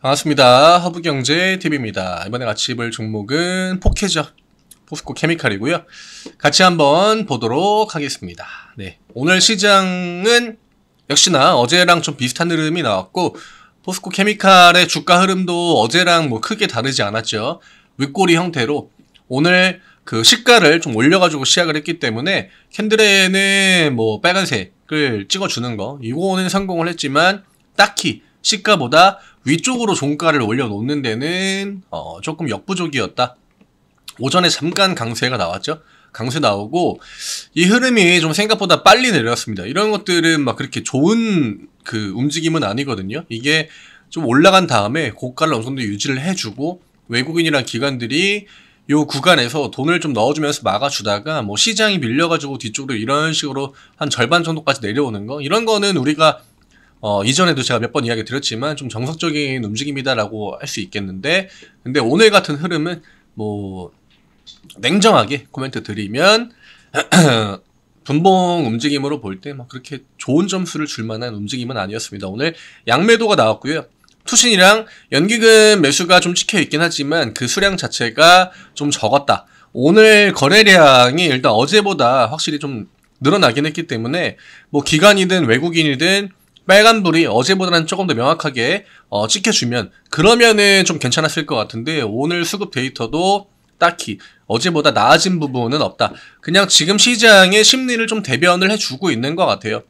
반갑습니다. 허브경제TV입니다. 이번에 같이 볼 종목은 포케죠. 포스코 케미칼이고요. 같이 한번 보도록 하겠습니다. 네, 오늘 시장은 역시나 어제랑 좀 비슷한 흐름이 나왔고 포스코 케미칼의 주가 흐름도 어제랑 뭐 크게 다르지 않았죠. 윗꼬리 형태로 오늘 그 시가를 좀 올려가지고 시작을 했기 때문에 캔들에는 뭐 빨간색을 찍어주는 거 이거는 성공을 했지만 딱히 시가보다 위쪽으로 종가를 올려놓는 데는 어, 조금 역부족이었다. 오전에 잠깐 강세가 나왔죠. 강세 나오고 이 흐름이 좀 생각보다 빨리 내려왔습니다. 이런 것들은 막 그렇게 좋은 그 움직임은 아니거든요. 이게 좀 올라간 다음에 고가를 어느 정도 유지를 해주고 외국인이랑 기관들이 이 구간에서 돈을 좀 넣어주면서 막아주다가 뭐 시장이 밀려가지고 뒤쪽으로 이런 식으로 한 절반 정도까지 내려오는 거 이런 거는 우리가 어, 이전에도 제가 몇 번 이야기 드렸지만 좀 정석적인 움직임이다라고 할 수 있겠는데 근데 오늘 같은 흐름은 뭐 냉정하게 코멘트 드리면 분봉 움직임으로 볼 때 막 그렇게 좋은 점수를 줄 만한 움직임은 아니었습니다. 오늘 양매도가 나왔고요. 투신이랑 연기금 매수가 좀 찍혀 있긴 하지만 그 수량 자체가 좀 적었다. 오늘 거래량이 일단 어제보다 확실히 좀 늘어나긴 했기 때문에 뭐 기관이든 외국인이든 빨간불이 어제보다는 조금 더 명확하게 어, 찍혀주면 그러면은 좀 괜찮았을 것 같은데 오늘 수급 데이터도 딱히 어제보다 나아진 부분은 없다. 그냥 지금 시장의 심리를 좀 대변을 해주고 있는 것 같아요.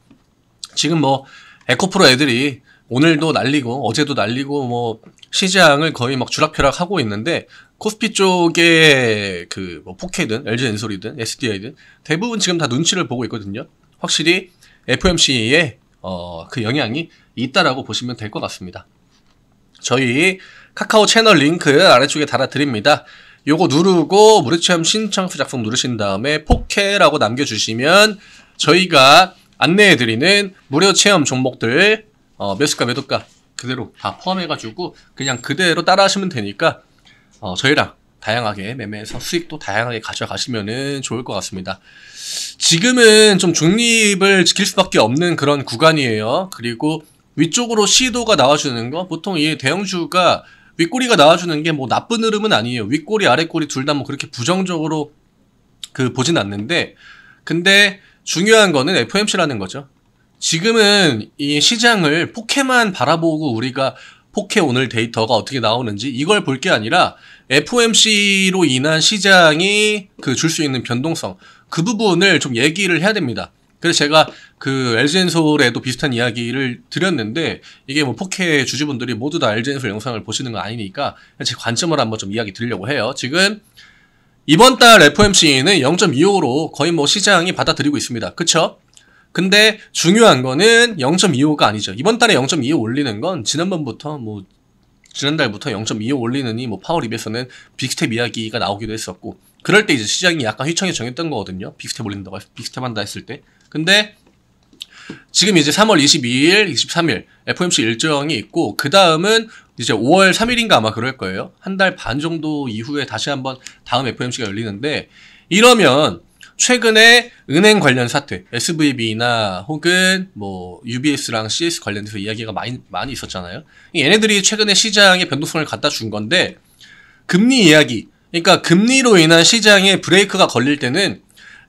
지금 뭐 에코프로 애들이 오늘도 날리고 어제도 날리고 뭐 시장을 거의 막 주락펴락 하고 있는데 코스피 쪽에 그 뭐 포케든 LG 엔솔이든 SDI든 대부분 지금 다 눈치를 보고 있거든요. 확실히 f o m c 에 어, 그 영향이 있다라고 보시면 될 것 같습니다. 저희 카카오 채널 링크 아래쪽에 달아드립니다. 요거 누르고 무료체험 신청서 작품 누르신 다음에 포케라고 남겨주시면 저희가 안내해드리는 무료체험 종목들 어, 매수가 몇도가 그대로 다 포함해가지고 그냥 그대로 따라하시면 되니까 어, 저희랑 다양하게 매매해서 수익도 다양하게 가져가시면은 좋을 것 같습니다. 지금은 좀 중립을 지킬 수밖에 없는 그런 구간이에요. 그리고 위쪽으로 시도가 나와주는 거 보통 이 대형주가 윗꼬리가 나와주는 게 뭐 나쁜 흐름은 아니에요. 윗꼬리 아래꼬리 둘 다 뭐 그렇게 부정적으로 그 보진 않는데 근데 중요한 거는 FOMC라는 거죠. 지금은 이 시장을 포켓만 바라보고 우리가 포켓 오늘 데이터가 어떻게 나오는지 이걸 볼 게 아니라 FOMC로 인한 시장이 그 줄 수 있는 변동성 그 부분을 좀 얘기를 해야 됩니다. 그래서 제가 그 엘젠솔에도 비슷한 이야기를 드렸는데 이게 뭐포켓 주주분들이 모두 다 엘젠솔 영상을 보시는 거 아니니까 제 관점을 한번 좀 이야기 드리려고 해요. 지금 이번 달 FOMC는 0.25로 거의 뭐 시장이 받아들이고 있습니다. 그쵸? 근데 중요한 거는 0.25가 아니죠. 이번 달에 0.25 올리는 건 지난번부터 뭐 지난달부터 0.25 올리느니 뭐 파워립에서는 빅스텝 이야기가 나오기도 했었고 그럴 때 이제 시장이 약간 휘청이 정했던 거거든요. 빅스텝 올린다고 빅스텝 한다 했을 때. 근데 지금 이제 3월 22일, 23일 FOMC 일정이 있고 그 다음은 이제 5월 3일인가 아마 그럴 거예요. 한 달 반 정도 이후에 다시 한번 다음 FOMC가 열리는데 이러면 최근에 은행 관련 사태, SVB나 혹은 뭐 UBS랑 CS 관련해서 이야기가 많이 많이 있었잖아요. 얘네들이 최근에 시장에 변동성을 갖다 준 건데 금리 이야기. 그러니까 금리로 인한 시장에 브레이크가 걸릴 때는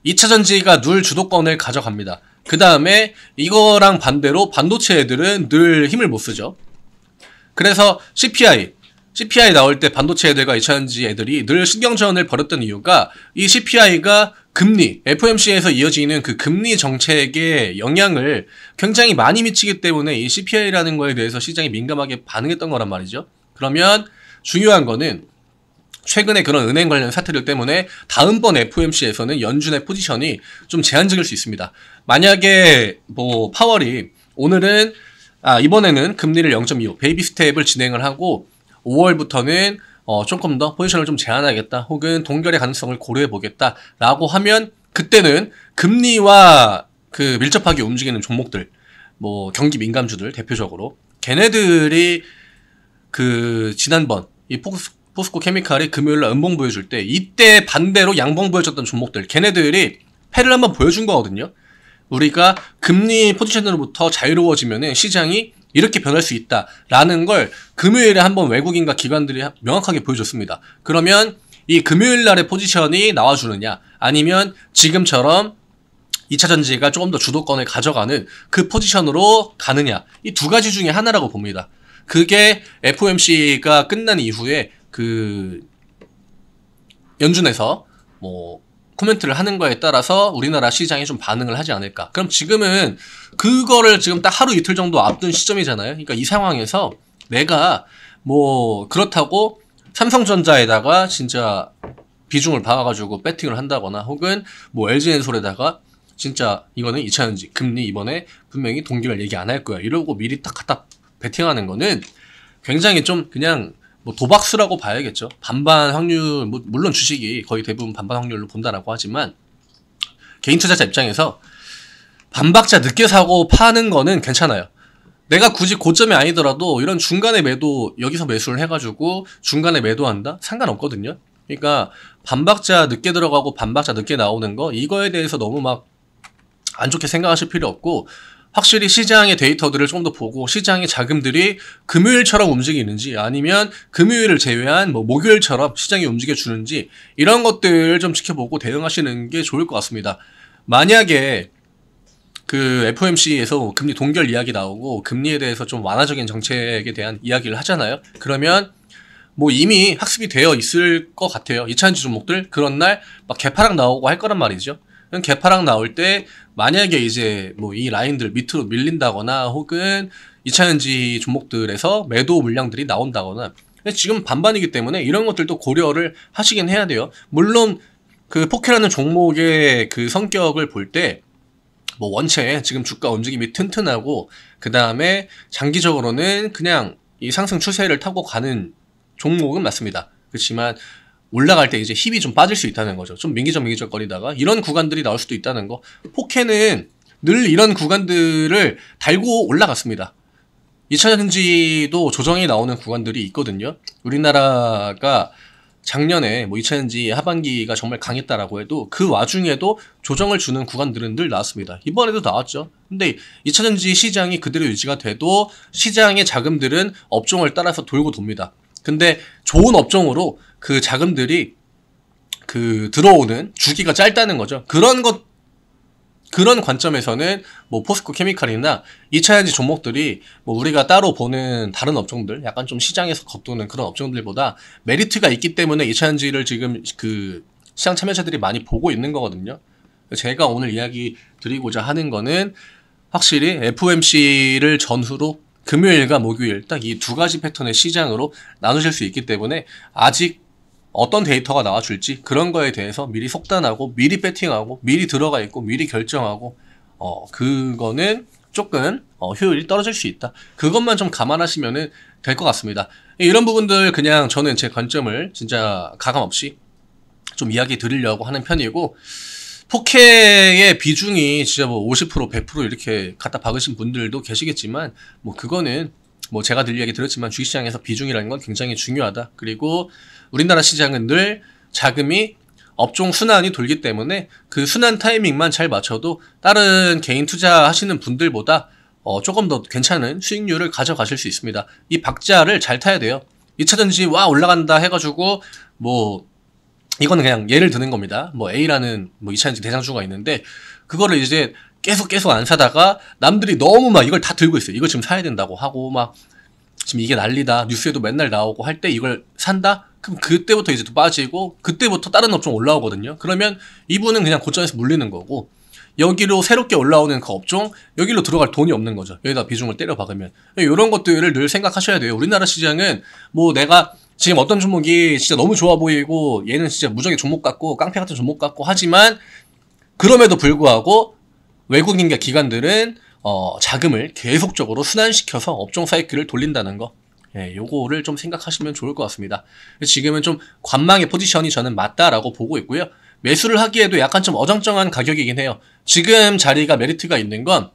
2차 전지가 늘 주도권을 가져갑니다. 그 다음에 이거랑 반대로 반도체 애들은 늘 힘을 못 쓰죠. 그래서 CPI, CPI 나올 때 반도체 애들과 2차전지 애들이 늘 신경전을 벌였던 이유가 이 CPI가 금리, FOMC에서 이어지는 그 금리 정책에 영향을 굉장히 많이 미치기 때문에 이 CPI라는 거에 대해서 시장이 민감하게 반응했던 거란 말이죠. 그러면 중요한 거는 최근에 그런 은행 관련 사태들 때문에 다음번 FOMC에서는 연준의 포지션이 좀 제한적일 수 있습니다. 만약에 뭐 파월이 오늘은 아 이번에는 금리를 0.25 베이비 스텝을 진행을 하고 5월부터는 어, 조금 더 포지션을 좀 제한하겠다 혹은 동결의 가능성을 고려해 보겠다라고 하면 그때는 금리와 그 밀접하게 움직이는 종목들 뭐 경기 민감주들 대표적으로 걔네들이 그 지난번 이 포스, 포스코 케미칼이 금요일날 음봉 보여줄 때 이때 반대로 양봉 보여줬던 종목들 걔네들이 패를 한번 보여준 거거든요. 우리가 금리 포지션으로부터 자유로워지면 시장이 이렇게 변할 수 있다라는 걸 금요일에 한번 외국인과 기관들이 명확하게 보여줬습니다. 그러면 이 금요일 날의 포지션이 나와주느냐 아니면 지금처럼 2차 전지가 조금 더 주도권을 가져가는 그 포지션으로 가느냐 이 두 가지 중에 하나라고 봅니다. 그게 FOMC가 끝난 이후에 그 연준에서 뭐 코멘트를 하는 거에 따라서 우리나라 시장이 좀 반응을 하지 않을까. 그럼 지금은 그거를 지금 딱 하루 이틀 정도 앞둔 시점이잖아요. 그러니까 이 상황에서 내가 뭐 그렇다고 삼성전자에다가 진짜 비중을 박아가지고 배팅을 한다거나 혹은 뭐 LG엔솔에다가 진짜 이거는 2차전지 금리 이번에 분명히 동결 얘기 안 할 거야 이러고 미리 딱 갖다 배팅하는 거는 굉장히 좀 그냥 뭐 도박수라고 봐야겠죠. 반반 확률 뭐 물론 주식이 거의 대부분 반반 확률로 본다라고 하지만 개인 투자자 입장에서 반박자 늦게 사고 파는 거는 괜찮아요. 내가 굳이 고점이 아니더라도 이런 중간에 매도 여기서 매수를 해가지고 중간에 매도한다 상관없거든요. 그러니까 반박자 늦게 들어가고 반박자 늦게 나오는 거 이거에 대해서 너무 막 안 좋게 생각하실 필요 없고 확실히 시장의 데이터들을 좀 더 보고 시장의 자금들이 금요일처럼 움직이는지 아니면 금요일을 제외한 뭐 목요일처럼 시장이 움직여 주는지 이런 것들 을좀 지켜보고 대응하시는 게 좋을 것 같습니다. 만약에 그 FOMC에서 금리 동결 이야기 나오고 금리에 대해서 좀 완화적인 정책에 대한 이야기를 하잖아요. 그러면 뭐 이미 학습이 되어 있을 것 같아요. 이차전지 종목들 그런 날 막 개파락 나오고 할 거란 말이죠. 개파랑 나올 때 만약에 이제 뭐 이 라인들 밑으로 밀린다거나 혹은 2차전지 종목들에서 매도 물량들이 나온다거나 지금 반반이기 때문에 이런 것들도 고려를 하시긴 해야 돼요. 물론 그 포켓라는 종목의 그 성격을 볼 때 뭐 원체 지금 주가 움직임이 튼튼하고 그 다음에 장기적으로는 그냥 이 상승 추세를 타고 가는 종목은 맞습니다. 그렇지만 올라갈 때 이제 힙이 좀 빠질 수 있다는 거죠. 좀 민기적 민기적 거리다가 이런 구간들이 나올 수도 있다는 거. 포켓은 늘 이런 구간들을 달고 올라갔습니다. 2차전 지도 조정이 나오는 구간들이 있거든요. 우리나라가 작년에 뭐 2차전지 하반기가 정말 강했다라고 해도 그 와중에도 조정을 주는 구간들은 늘 나왔습니다. 이번에도 나왔죠. 근데 2차전지 시장이 그대로 유지가 돼도 시장의 자금들은 업종을 따라서 돌고 돕니다. 근데 좋은 업종으로 그 자금들이 그 들어오는 주기가 짧다는 거죠. 그런 것 그런 관점에서는 뭐 포스코 케미칼이나 이차전지 종목들이 뭐 우리가 따로 보는 다른 업종들 약간 좀 시장에서 겉도는 그런 업종들보다 메리트가 있기 때문에 이차전지를 지금 그 시장 참여자들이 많이 보고 있는 거거든요. 제가 오늘 이야기 드리고자 하는 거는 확실히 FOMC를 전후로 금요일과 목요일 딱 이 두 가지 패턴의 시장으로 나누실 수 있기 때문에 아직 어떤 데이터가 나와줄지 그런 거에 대해서 미리 속단하고 미리 배팅하고 미리 들어가 있고 미리 결정하고 어 그거는 조금 어, 효율이 떨어질 수 있다. 그것만 좀감안하시면될 것 같습니다. 이런 부분들 그냥 저는 제 관점을 진짜 가감 없이 좀 이야기 드리려고 하는 편이고 4K의 비중이 진짜 뭐 50% 100% 이렇게 갖다 박으신 분들도 계시겠지만 뭐 그거는 뭐 제가 늘 이야기 드렸지만 주식시장에서 비중이라는 건 굉장히 중요하다. 그리고 우리나라 시장은 늘 자금이 업종 순환이 돌기 때문에 그 순환 타이밍만 잘 맞춰도 다른 개인 투자하시는 분들보다 어, 조금 더 괜찮은 수익률을 가져가실 수 있습니다. 이 박자를 잘 타야 돼요. 2차전지 와 올라간다 해가지고 뭐 이거는 그냥 예를 드는 겁니다. 뭐 A라는 뭐 2차전지 대상주가 있는데 그거를 이제 계속 계속 안 사다가 남들이 너무 막 이걸 다 들고 있어요. 이거 지금 사야 된다고 하고 막 지금 이게 난리다. 뉴스에도 맨날 나오고 할 때 이걸 산다? 그럼 그때부터 이제 또 빠지고 그때부터 다른 업종 올라오거든요. 그러면 이분은 그냥 고점에서 물리는 거고 여기로 새롭게 올라오는 그 업종 여기로 들어갈 돈이 없는 거죠. 여기다 비중을 때려 박으면 이런 것들을 늘 생각하셔야 돼요. 우리나라 시장은 뭐 내가 지금 어떤 종목이 진짜 너무 좋아 보이고 얘는 진짜 무적의 종목 같고 깡패 같은 종목 같고 하지만 그럼에도 불구하고 외국인과 기관들은 어, 자금을 계속적으로 순환시켜서 업종 사이클을 돌린다는 거. 예, 요거를 좀 생각하시면 좋을 것 같습니다. 지금은 좀 관망의 포지션이 저는 맞다라고 보고 있고요. 매수를 하기에도 약간 좀 어정쩡한 가격이긴 해요. 지금 자리가 메리트가 있는 건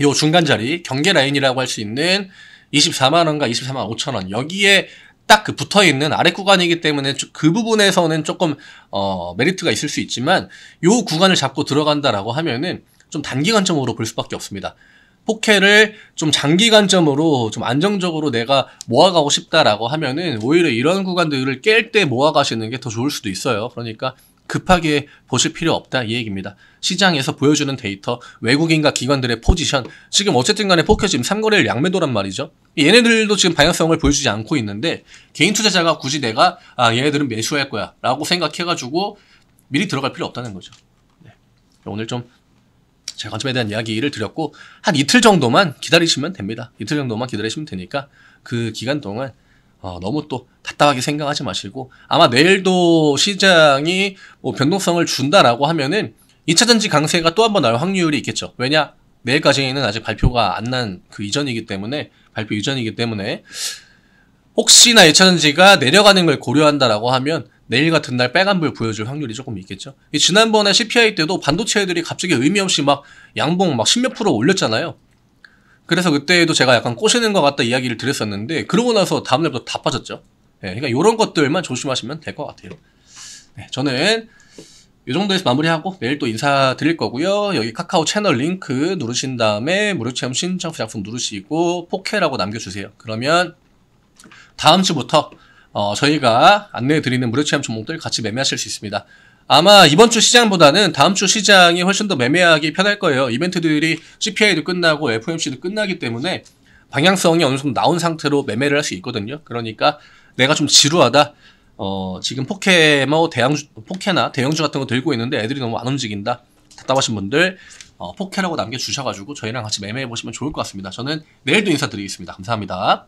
요 중간 자리, 경계 라인이라고 할 수 있는 24만원과 24만 5천원. 여기에 딱그 붙어 있는 아래 구간이기 때문에 그 부분에서는 조금 어, 메리트가 있을 수 있지만 요 구간을 잡고 들어간다라고 하면은 좀 단기관점으로 볼 수밖에 없습니다. 포켓을 좀 장기관점으로 좀 안정적으로 내가 모아가고 싶다라고 하면은 오히려 이런 구간들을 깰 때 모아가시는 게 더 좋을 수도 있어요. 그러니까 급하게 보실 필요 없다 이 얘기입니다. 시장에서 보여주는 데이터, 외국인과 기관들의 포지션, 지금 어쨌든 간에 포켓 지금 3거래일 양매도란 말이죠. 얘네들도 지금 방향성을 보여주지 않고 있는데 개인 투자자가 굳이 내가 아 얘네들은 매수할 거야 라고 생각해가지고 미리 들어갈 필요 없다는 거죠. 네. 오늘 좀제 관점에 대한 이야기를 드렸고 한 이틀 정도만 기다리시면 됩니다. 이틀 정도만 기다리시면 되니까 그 기간 동안 어, 너무 또 답답하게 생각하지 마시고 아마 내일도 시장이 뭐 변동성을 준다라고 하면은 2차 전지 강세가 또한번 나올 확률이 있겠죠. 왜냐? 내일까지는 아직 발표가 안 난 그 이전이기 때문에 발표 이전이기 때문에 혹시나 2차 전지가 내려가는 걸 고려한다라고 하면 내일 같은 날 빨간불 보여줄 확률이 조금 있겠죠. 지난번에 CPI 때도 반도체들이 갑자기 의미 없이 막 양봉 막 십몇 프로 올렸잖아요. 그래서 그때도 제가 약간 꼬시는 것 같다 이야기를 드렸었는데 그러고 나서 다음날부터 다 빠졌죠. 네, 예, 그러니까 이런 것들만 조심하시면 될 것 같아요. 네, 저는 이 정도에서 마무리하고 내일 또 인사드릴 거고요. 여기 카카오 채널 링크 누르신 다음에 무료 체험 신청 작품 누르시고 포케라고 남겨주세요. 그러면 다음 주부터 어, 저희가 안내해드리는 무료 체험 종목들 같이 매매하실 수 있습니다. 아마 이번 주 시장보다는 다음 주 시장이 훨씬 더 매매하기 편할 거예요. 이벤트들이 CPI도 끝나고 FOMC도 끝나기 때문에 방향성이 어느 정도 나온 상태로 매매를 할 수 있거든요. 그러니까 내가 좀 지루하다. 어, 지금 포켓뭐 대형 포켓나 대형주 같은 거 들고 있는데 애들이 너무 안 움직인다. 답답하신 분들 어, 포켓라고 남겨주셔가지고 저희랑 같이 매매해 보시면 좋을 것 같습니다. 저는 내일도 인사드리겠습니다. 감사합니다.